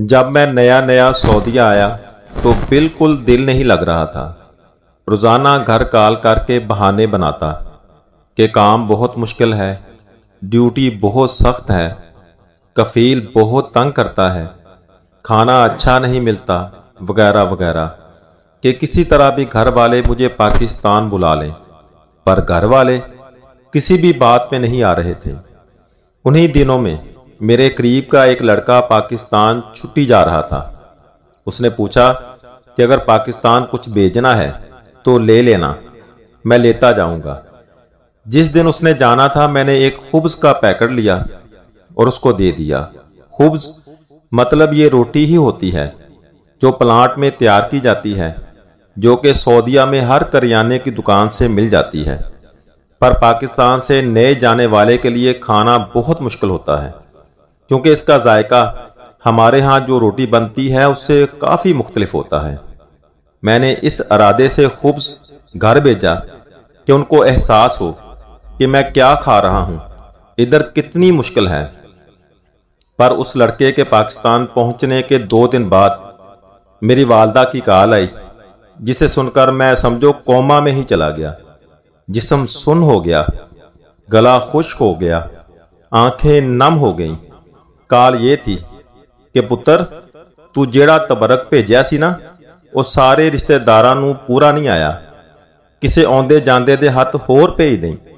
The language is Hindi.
जब मैं नया नया सऊदिया आया तो बिल्कुल दिल नहीं लग रहा था रोज़ाना घर काल करके बहाने बनाता कि काम बहुत मुश्किल है ड्यूटी बहुत सख्त है कफील बहुत तंग करता है खाना अच्छा नहीं मिलता वगैरह वगैरह कि किसी तरह भी घर वाले मुझे पाकिस्तान बुला लें पर घर वाले किसी भी बात में नहीं आ रहे थे उन्हीं दिनों में मेरे करीब का एक लड़का पाकिस्तान छुट्टी जा रहा था उसने पूछा कि अगर पाकिस्तान कुछ भेजना है तो ले लेना मैं लेता जाऊंगा जिस दिन उसने जाना था मैंने एक खुब्स का पैकेट लिया और उसको दे दिया खुब्स मतलब ये रोटी ही होती है जो प्लांट में तैयार की जाती है जो कि सऊदिया में हर करियाने की दुकान से मिल जाती है पर पाकिस्तान से नए जाने वाले के लिए खाना बहुत मुश्किल होता है क्योंकि इसका जायका हमारे यहाँ जो रोटी बनती है उससे काफ़ी मुख्तलिफ होता है मैंने इस अरादे से खूब घर भेजा कि उनको एहसास हो कि मैं क्या खा रहा हूं इधर कितनी मुश्किल है पर उस लड़के के पाकिस्तान पहुंचने के दो दिन बाद मेरी वालदा की काल आई जिसे सुनकर मैं समझो कोमा में ही चला गया जिसम सुन हो गया गला खुश हो गया आंखें नम हो गईं ਕਾਲ ਇਹ ਥੀ ਕਿ ਪੁੱਤਰ ਤੂੰ ਜਿਹੜਾ ਤਬਰਕ ਭੇਜਿਆ ਸੀ ਨਾ ਉਹ ਸਾਰੇ ਰਿਸ਼ਤੇਦਾਰਾਂ ਨੂੰ ਪੂਰਾ ਨਹੀਂ ਆਇਆ ਕਿਸੇ ਆਉਂਦੇ ਜਾਂਦੇ ਦੇ ਹੱਥ ਹੋਰ ਭੇਜ ਦੇਈਂ